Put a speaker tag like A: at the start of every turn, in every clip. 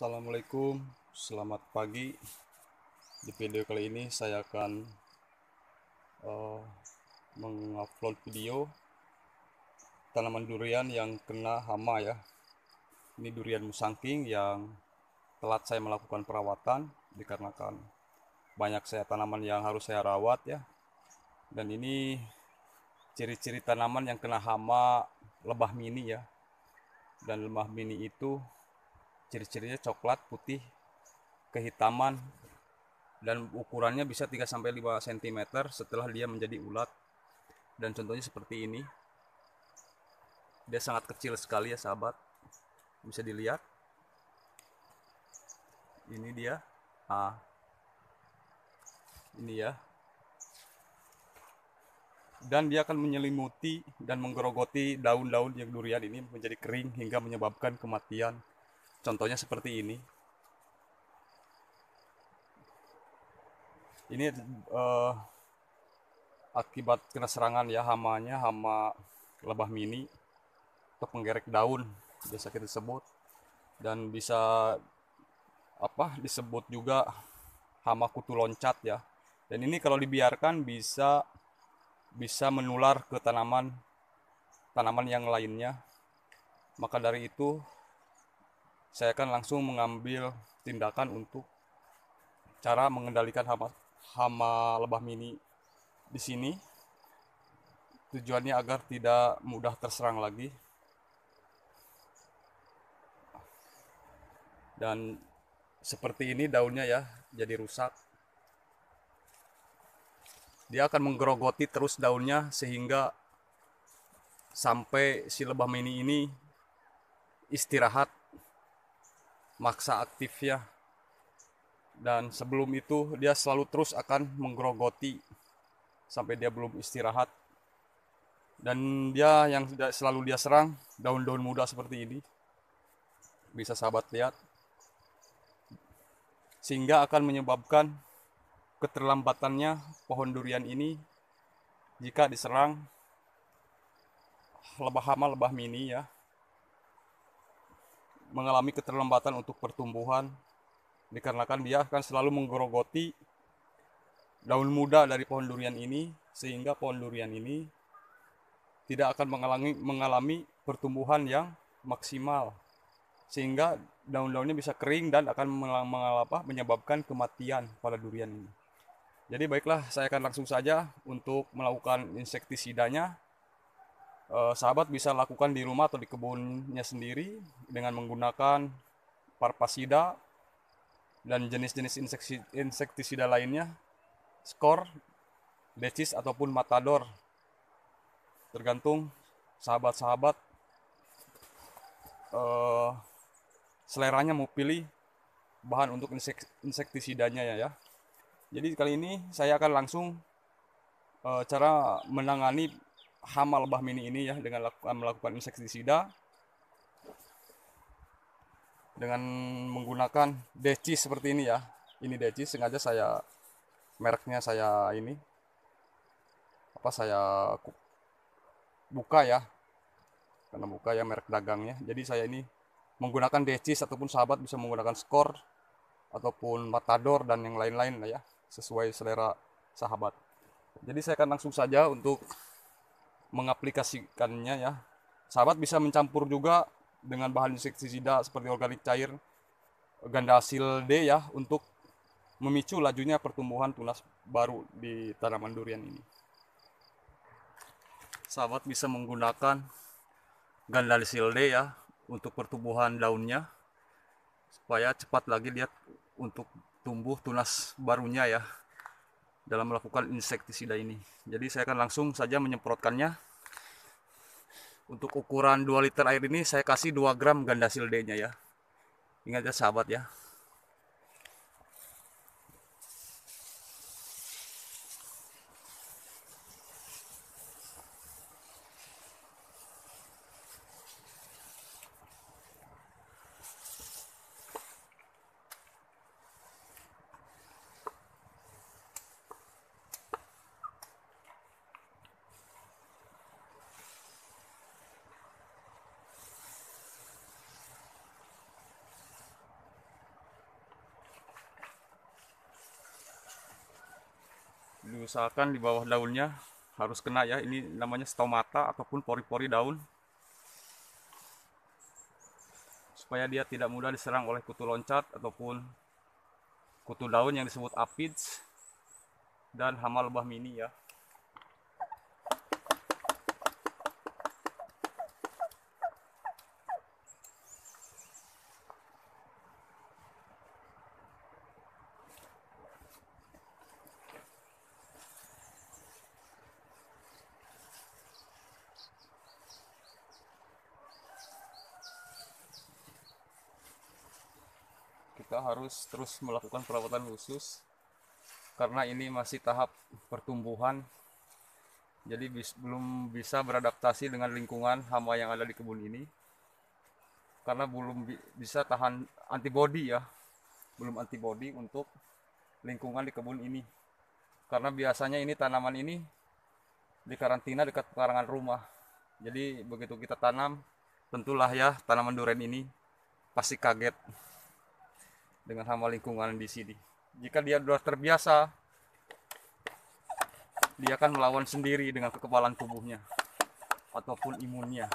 A: Assalamualaikum, selamat pagi. Di video kali ini saya akan uh, mengupload video tanaman durian yang kena hama ya. Ini durian musangking yang telat saya melakukan perawatan dikarenakan banyak saya tanaman yang harus saya rawat ya. Dan ini ciri-ciri tanaman yang kena hama lebah mini ya. Dan lebah mini itu ciri-cirinya coklat putih kehitaman dan ukurannya bisa 3 sampai 5 cm setelah dia menjadi ulat. Dan contohnya seperti ini. Dia sangat kecil sekali ya sahabat. Bisa dilihat. Ini dia. Ah. Ini ya. Dan dia akan menyelimuti dan menggerogoti daun-daun yang durian ini menjadi kering hingga menyebabkan kematian Contohnya seperti ini. Ini uh, akibat kena serangan ya hamanya, hama lebah mini atau penggerek daun biasa kita sebut dan bisa apa disebut juga hama kutu loncat ya. Dan ini kalau dibiarkan bisa bisa menular ke tanaman tanaman yang lainnya. Maka dari itu saya akan langsung mengambil tindakan untuk cara mengendalikan hama, hama lebah mini di sini. Tujuannya agar tidak mudah terserang lagi. Dan seperti ini daunnya ya, jadi rusak. Dia akan menggerogoti terus daunnya sehingga sampai si lebah mini ini istirahat maksa aktif ya dan sebelum itu dia selalu terus akan menggerogoti sampai dia belum istirahat dan dia yang selalu dia serang daun-daun muda seperti ini bisa sahabat lihat sehingga akan menyebabkan keterlambatannya pohon durian ini jika diserang lebah hama lebah mini ya mengalami keterlambatan untuk pertumbuhan dikarenakan dia akan selalu menggerogoti daun muda dari pohon durian ini sehingga pohon durian ini tidak akan mengalami mengalami pertumbuhan yang maksimal sehingga daun-daunnya bisa kering dan akan mengalapa menyebabkan kematian pada durian ini. Jadi baiklah saya akan langsung saja untuk melakukan insektisidanya eh, sahabat bisa lakukan di rumah atau di kebunnya sendiri dengan menggunakan parpasida dan jenis-jenis insektisida lainnya, skor, decis ataupun matador. Tergantung sahabat-sahabat eh, seleranya mau pilih bahan untuk insek, insektisidanya ya ya. Jadi kali ini saya akan langsung e, cara menangani hama lebah mini ini ya dengan melakukan insektisida dengan menggunakan deci seperti ini ya ini deci sengaja saya mereknya saya ini apa saya buka ya karena buka ya merek dagangnya jadi saya ini menggunakan deci ataupun sahabat bisa menggunakan skor ataupun matador dan yang lain-lain lah ya sesuai selera sahabat jadi saya akan langsung saja untuk mengaplikasikannya ya. Sahabat bisa mencampur juga dengan bahan insektisida seperti organik cair ganda hasil D ya untuk memicu lajunya pertumbuhan tunas baru di tanaman durian ini. Sahabat bisa menggunakan ganda hasil D ya untuk pertumbuhan daunnya supaya cepat lagi lihat untuk tumbuh tunas barunya ya dalam melakukan insektisida ini. Jadi saya akan langsung saja menyemprotkannya. Untuk ukuran 2 liter air ini saya kasih 2 gram gandasil D-nya ya. Ingat ya sahabat ya. usahakan di bawah daunnya harus kena ya ini namanya stomata ataupun pori-pori daun supaya dia tidak mudah diserang oleh kutu loncat ataupun kutu daun yang disebut apids dan hama lebah mini ya kita harus terus melakukan perawatan khusus karena ini masih tahap pertumbuhan jadi bis, belum bisa beradaptasi dengan lingkungan hama yang ada di kebun ini karena belum bi bisa tahan antibodi ya belum antibodi untuk lingkungan di kebun ini karena biasanya ini tanaman ini dikarantina dekat pekarangan rumah jadi begitu kita tanam tentulah ya tanaman durian ini pasti kaget dengan hama lingkungan di sini. Jika dia sudah terbiasa, dia akan melawan sendiri dengan kekebalan tubuhnya ataupun imunnya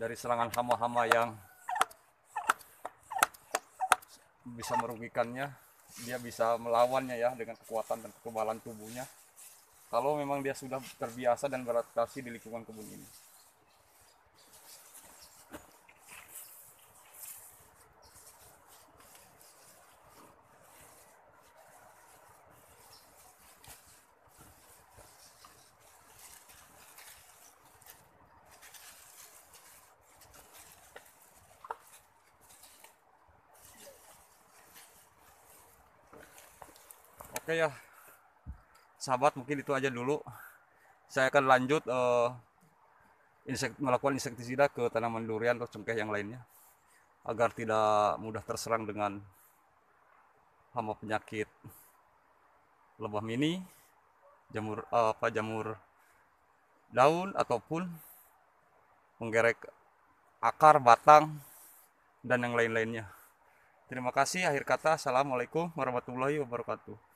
A: dari serangan hama-hama yang bisa merugikannya dia bisa melawannya ya dengan kekuatan dan kekebalan tubuhnya kalau memang dia sudah terbiasa dan beradaptasi di lingkungan kebun ini oke ya sahabat mungkin itu aja dulu saya akan lanjut uh, insek, melakukan insektisida ke tanaman durian atau cengkeh yang lainnya agar tidak mudah terserang dengan hama penyakit lebah mini jamur uh, apa jamur daun ataupun menggerek akar batang dan yang lain-lainnya terima kasih akhir kata assalamualaikum warahmatullahi wabarakatuh